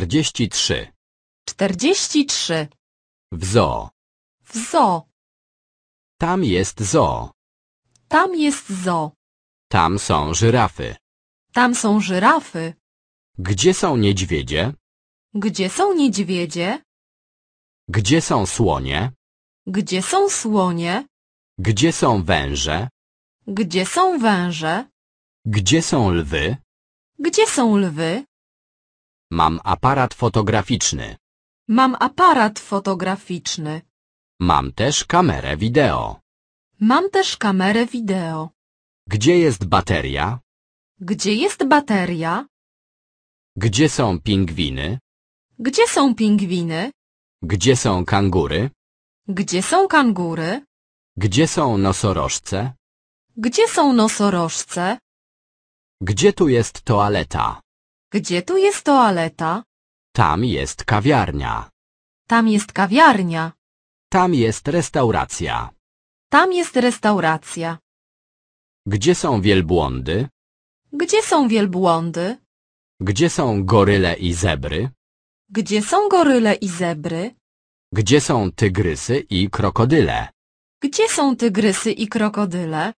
43. 43. W zoo. W zoo. Tam jest zoo. Tam jest zoo. Tam są żyrafy. Tam są żyrafy. Gdzie są niedźwiedzie? Gdzie są niedźwiedzie? Gdzie są słonie? Gdzie są słonie? Gdzie są węże? Gdzie są węże? Gdzie są lwy? Gdzie są lwy? Mam aparat fotograficzny. Mam aparat fotograficzny. Mam też kamerę wideo. Mam też kamerę wideo. Gdzie jest bateria? Gdzie jest bateria? Gdzie są pingwiny? Gdzie są pingwiny? Gdzie są kangury? Gdzie są kangury? Gdzie są nosorożce? Gdzie są nosorożce? Gdzie tu jest toaleta? Gdzie tu jest toaleta? Tam jest kawiarnia. Tam jest kawiarnia. Tam jest restauracja. Tam jest restauracja. Gdzie są wielbłądy? Gdzie są wielbłądy? Gdzie są goryle i zebry? Gdzie są goryle i zebry? Gdzie są tygrysy i krokodyle? Gdzie są tygrysy i krokodyle?